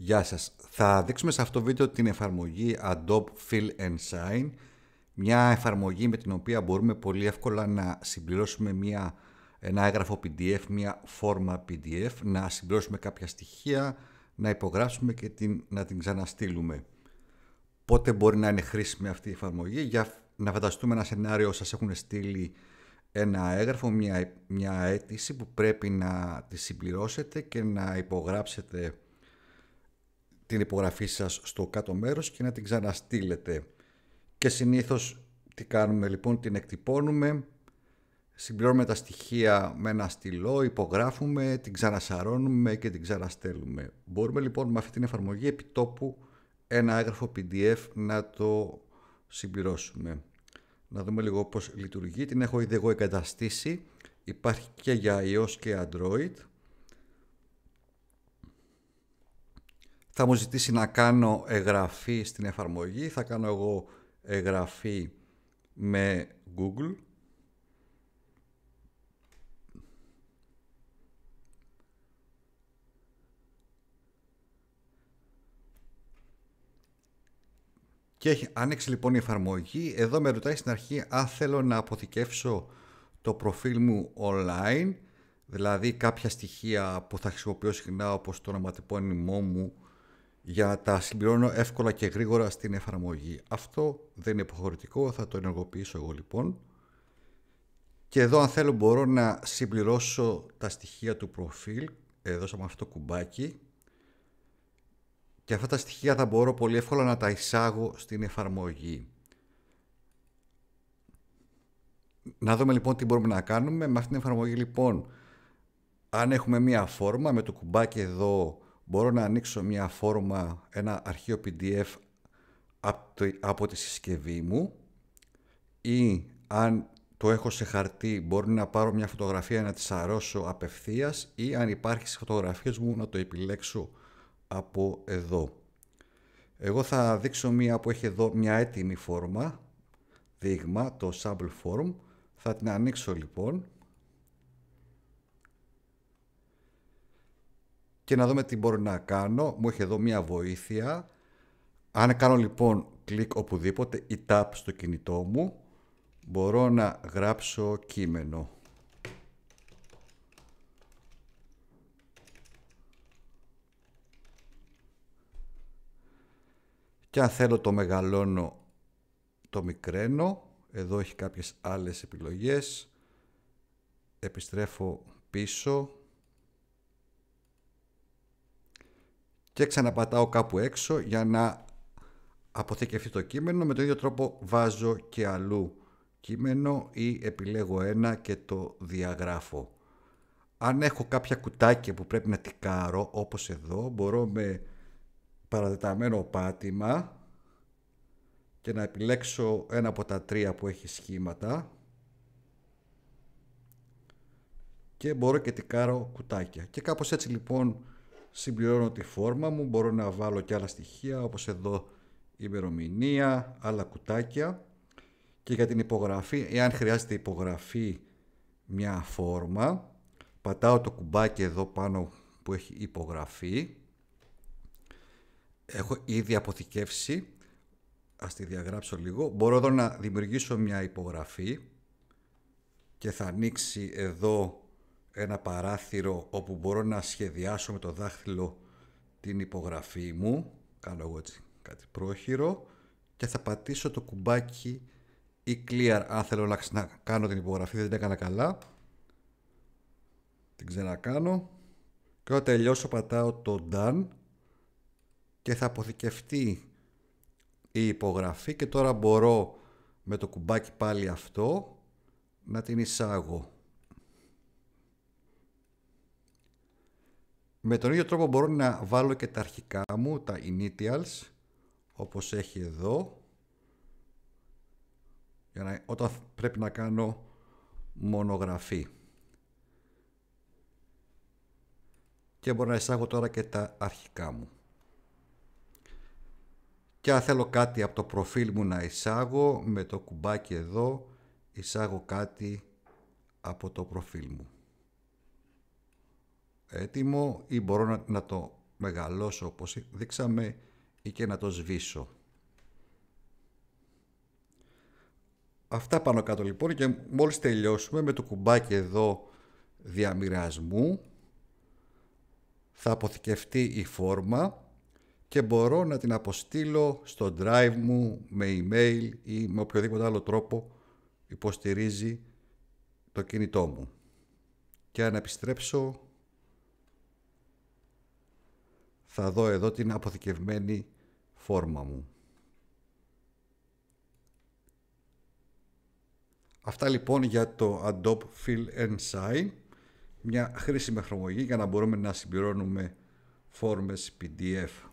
Γεια σας. Θα δείξουμε σε αυτό το βίντεο την εφαρμογή Adobe Fill and Sign, μια εφαρμογή με την οποία μπορούμε πολύ εύκολα να συμπληρώσουμε μια, ένα έγγραφο PDF, μια φόρμα PDF, να συμπληρώσουμε κάποια στοιχεία, να υπογράψουμε και την, να την ξαναστείλουμε. Πότε μπορεί να είναι χρήσιμη αυτή η εφαρμογή, για να φανταστούμε ένα σενάριο σας έχουν στείλει ένα έγγραφο, μια, μια αίτηση που πρέπει να τη συμπληρώσετε και να υπογράψετε την υπογραφή σας στο κάτω μέρος και να την ξαναστείλετε. Και συνήθως τι κάνουμε λοιπόν, την εκτυπώνουμε, συμπληρώνουμε τα στοιχεία με ένα στυλό, υπογράφουμε, την ξανασαρώνουμε και την ξαναστέλνουμε. Μπορούμε λοιπόν με αυτή την εφαρμογή επιτόπου ένα έγγραφο PDF να το συμπληρώσουμε. Να δούμε λίγο πώς λειτουργεί. Την έχω ήδη εγώ εγκαταστήσει. Υπάρχει και για iOS και Android. θα μου ζητήσει να κάνω εγγραφή στην εφαρμογή, θα κάνω εγώ εγγραφή με Google. Και έχει, άνοιξει λοιπόν η εφαρμογή. Εδώ με ρωτάει στην αρχή αν θέλω να αποθηκεύσω το προφίλ μου online, δηλαδή κάποια στοιχεία που θα χρησιμοποιώ συχνά όπως το ονοματεπώνυμό μου, για να τα συμπληρώνω εύκολα και γρήγορα στην εφαρμογή. Αυτό δεν είναι υποχρεωτικό, θα το ενεργοποιήσω εγώ λοιπόν. Και εδώ αν θέλω μπορώ να συμπληρώσω τα στοιχεία του προφίλ, εδώ με αυτό το κουμπάκι. Και αυτά τα στοιχεία θα μπορώ πολύ εύκολα να τα εισάγω στην εφαρμογή. Να δούμε λοιπόν τι μπορούμε να κάνουμε με αυτή την εφαρμογή λοιπόν. Αν έχουμε μία φόρμα με το κουμπάκι εδώ μπορώ να ανοίξω μια φόρμα, ένα αρχείο PDF από τη συσκευή μου ή αν το έχω σε χαρτί μπορώ να πάρω μια φωτογραφία να τη σαρώσω απευθείας ή αν υπάρχει στις φωτογραφίες μου να το επιλέξω από εδώ. Εγώ θα δείξω μία που έχει εδώ μια έτοιμη φόρμα, δείγμα, το sample form. Θα την ανοίξω λοιπόν και να δούμε τι μπορώ να κάνω. Μου έχει εδώ μία βοήθεια. Αν κάνω λοιπόν κλικ οπουδήποτε ή tap στο κινητό μου, μπορώ να γράψω κείμενο. Και αν θέλω το μεγαλώνω, το μικραίνω. Εδώ έχει κάποιες άλλες επιλογές. Επιστρέφω πίσω και ξαναπατάω κάπου έξω για να αποθηκευτεί το κείμενο. Με τον ίδιο τρόπο βάζω και αλλού κείμενο ή επιλέγω ένα και το διαγράφω. Αν έχω κάποια κουτάκια που πρέπει να τικάρω, όπως εδώ, μπορώ με παραδεταμένο πάτημα και να επιλέξω ένα από τα τρία που έχει σχήματα και μπορώ και τικάρω κουτάκια. Και κάπως έτσι λοιπόν συμπληρώνω τη φόρμα μου, μπορώ να βάλω και άλλα στοιχεία όπως εδώ ημερομηνία, άλλα κουτάκια και για την υπογραφή, εάν χρειάζεται υπογραφή μια φόρμα, πατάω το κουμπάκι εδώ πάνω που έχει υπογραφή, έχω ήδη αποθηκεύσει, ας τη διαγράψω λίγο, μπορώ εδώ να δημιουργήσω μια υπογραφή και θα ανοίξει εδώ ένα παράθυρο όπου μπορώ να σχεδιάσω με το δάχτυλο την υπογραφή μου. Κάνω εγώ έτσι κάτι πρόχειρο και θα πατήσω το κουμπάκι ή clear αν θέλω να κάνω την υπογραφή δεν την έκανα καλά την ξανακάνω και όταν τελειώσω πατάω το done και θα αποθηκευτεί η υπογραφή και τώρα μπορώ με το κουμπάκι πάλι αυτό να την εισάγω Με τον ίδιο τρόπο μπορώ να βάλω και τα αρχικά μου, τα initials, όπως έχει εδώ. Για να, όταν πρέπει να κάνω μονογραφή. Και μπορώ να εισάγω τώρα και τα αρχικά μου. Και αν θέλω κάτι από το προφίλ μου να εισάγω, με το κουμπάκι εδώ, εισάγω κάτι από το προφίλ μου έτοιμο ή μπορώ να, το μεγαλώσω όπως δείξαμε ή και να το σβήσω. Αυτά πάνω κάτω λοιπόν και μόλις τελειώσουμε με το κουμπάκι εδώ διαμοιρασμού θα αποθηκευτεί η φόρμα και μπορώ να την αποστείλω στο drive μου με email ή με οποιοδήποτε άλλο τρόπο υποστηρίζει το κινητό μου και αν επιστρέψω θα δω εδώ την αποθηκευμένη φόρμα μου. Αυτά λοιπόν για το Adobe Fill and Sign, μια χρήσιμη εφαρμογή για να μπορούμε να συμπληρώνουμε φόρμες PDF.